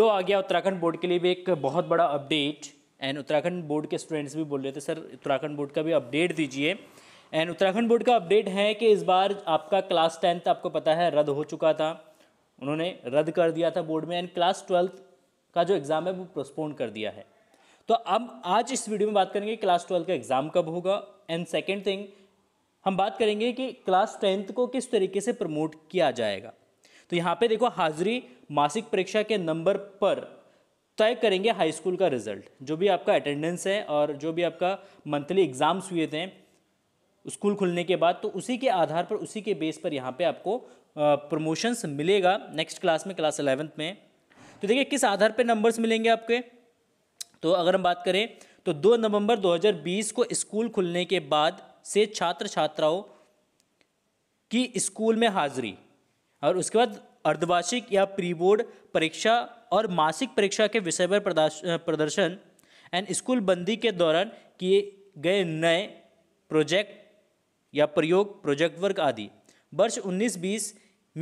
लो आ गया उत्तराखंड बोर्ड के लिए भी एक बहुत बड़ा अपडेट एंड उत्तराखंड बोर्ड के स्टूडेंट्स भी बोल रहे थे सर उत्तराखंड बोर्ड का भी अपडेट दीजिए एंड उत्तराखंड बोर्ड का अपडेट है कि इस बार आपका क्लास टेंथ आपको पता है रद्द हो चुका था उन्होंने रद्द कर दिया था बोर्ड में एंड क्लास ट्वेल्थ का जो एग्ज़ाम है वो पोस्टपोन कर दिया है तो अब आज इस वीडियो में बात करेंगे क्लास ट्वेल्थ का एग्ज़ाम कब होगा एंड सेकेंड थिंग हम बात करेंगे कि क्लास टेंथ को किस तरीके से प्रमोट किया जाएगा तो यहाँ पे देखो हाजिरी मासिक परीक्षा के नंबर पर तय करेंगे हाई स्कूल का रिजल्ट जो भी आपका अटेंडेंस है और जो भी आपका मंथली एग्जाम्स हुए थे स्कूल खुलने के बाद तो उसी के आधार पर उसी के बेस पर यहाँ पे आपको प्रमोशंस मिलेगा नेक्स्ट क्लास में क्लास अलेवेंथ में तो देखिए किस आधार पर नंबर्स मिलेंगे आपके तो अगर हम बात करें तो 2 नवंबर 2020 को स्कूल खुलने के बाद से छात्र छात्राओं की स्कूल में हाजिरी और उसके बाद अर्धवार्षिक या प्री बोर्ड परीक्षा और मासिक परीक्षा के विषय पर प्रदर्शन एंड स्कूल बंदी के दौरान किए गए नए प्रोजेक्ट या प्रयोग प्रोजेक्ट वर्क आदि वर्ष 19-20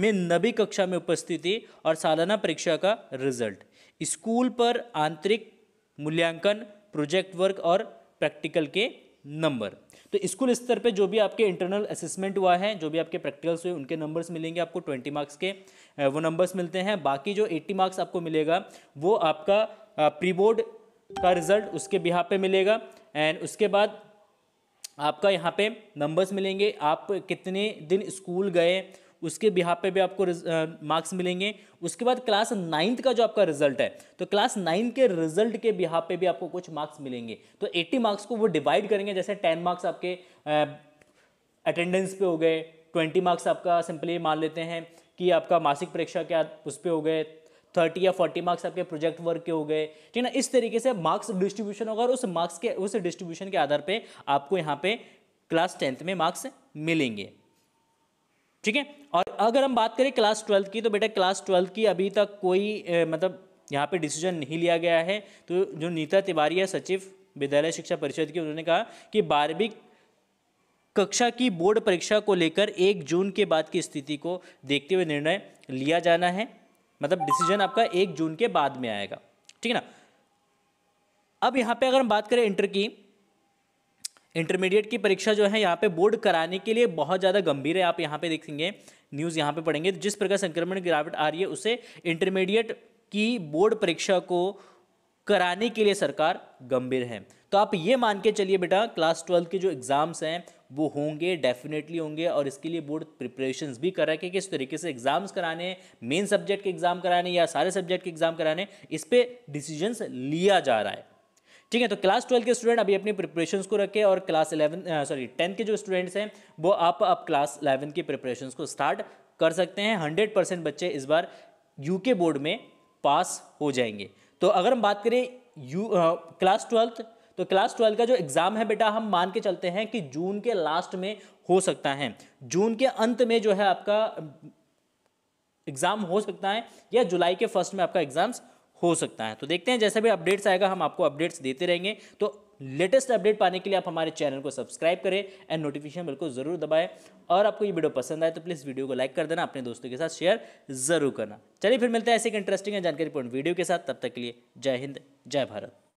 में नवी कक्षा में उपस्थिति और सालाना परीक्षा का रिजल्ट स्कूल पर आंतरिक मूल्यांकन प्रोजेक्ट वर्क और प्रैक्टिकल के नंबर तो स्कूल स्तर पे जो भी आपके इंटरनल असेसमेंट हुआ है जो भी आपके प्रैक्टिकल्स हुए उनके नंबर्स मिलेंगे आपको ट्वेंटी मार्क्स के वो नंबर्स मिलते हैं बाकी जो एट्टी मार्क्स आपको मिलेगा वो आपका प्री बोर्ड का रिजल्ट उसके बिहा पे मिलेगा एंड उसके बाद आपका यहाँ पे नंबर्स मिलेंगे आप कितने दिन स्कूल गए उसके बिहार पे भी आपको मार्क्स मिलेंगे उसके बाद क्लास नाइन्थ का जो आपका रिजल्ट है तो क्लास नाइन्थ के रिजल्ट के बिहा पे भी आपको कुछ मार्क्स मिलेंगे तो एट्टी मार्क्स को वो डिवाइड करेंगे जैसे टेन मार्क्स आपके अटेंडेंस पे हो गए ट्वेंटी मार्क्स आपका सिंपली मान लेते हैं कि आपका मासिक परीक्षा क्या उस पर हो गए थर्टी या फोर्टी मार्क्स आपके प्रोजेक्ट वर्क के हो गए ठीक ना इस तरीके से मार्क्स डिस्ट्रीब्यूशन होगा और उस मार्क्स के उस डिस्ट्रीब्यूशन के आधार पे आपको यहाँ पे क्लास टेंथ में मार्क्स मिलेंगे ठीक है और अगर हम बात करें क्लास ट्वेल्थ की तो बेटा क्लास ट्वेल्थ की अभी तक कोई ए, मतलब यहाँ पे डिसीजन नहीं लिया गया है तो जो नीता तिवारी है सचिव विद्यालय शिक्षा परिषद की उन्होंने कहा कि बारहवीं कक्षा की बोर्ड परीक्षा को लेकर एक जून के बाद की स्थिति को देखते हुए निर्णय लिया जाना है मतलब डिसीजन आपका एक जून के बाद में आएगा ठीक है ना अब यहाँ पे अगर हम बात करें इंटर की इंटरमीडिएट की परीक्षा जो है यहाँ पे बोर्ड कराने के लिए बहुत ज़्यादा गंभीर है आप यहाँ पे देखेंगे न्यूज़ यहाँ पे पढ़ेंगे जिस प्रकार संक्रमण गिरावट आ रही है उसे इंटरमीडिएट की बोर्ड परीक्षा को कराने के लिए सरकार गंभीर है तो आप ये मान के चलिए बेटा क्लास ट्वेल्थ के जो एग्ज़ाम्स हैं वो होंगे डेफिनेटली होंगे और इसके लिए बोर्ड प्रिपरेशन भी कर रखे कि किस तरीके से एग्ज़ाम्स कराने मेन सब्जेक्ट के एग्ज़ाम कराने या सारे सब्जेक्ट के एग्ज़ाम कराने इस पर डिसीजन्स लिया जा रहा है ठीक है तो क्लास ट्वेल्व के स्टूडेंट अभी अपनी प्रिपरेशन को रखें और क्लास इलेवन सॉरी टेंथ के जो स्टूडेंट्स हैं वो आप अब क्लास इलेवन की प्रिपरेशन को स्टार्ट कर सकते हैं हंड्रेड परसेंट बच्चे इस बार यूके बोर्ड में पास हो जाएंगे तो अगर हम बात करें यू क्लास ट्वेल्थ तो क्लास ट्वेल्व का जो एग्ज़ाम है बेटा हम मान के चलते हैं कि जून के लास्ट में हो सकता है जून के अंत में जो है आपका एग्ज़ाम हो सकता है या जुलाई के फर्स्ट में आपका एग्ज़ाम्स हो सकता है तो देखते हैं जैसा भी अपडेट्स आएगा हम आपको अपडेट्स देते रहेंगे तो लेटेस्ट अपडेट पाने के लिए आप हमारे चैनल को सब्सक्राइब करें एंड नोटिफिकेशन बिल्कुल को ज़रूर दबाएं और आपको ये वीडियो पसंद आए तो प्लीज़ वीडियो को लाइक कर देना अपने दोस्तों के साथ शेयर ज़रूर करना चलिए फिर मिलते हैं ऐसे एक इंटरेस्टिंग जानकारी पूर्ण वीडियो के साथ तब तक के लिए जय हिंद जय भारत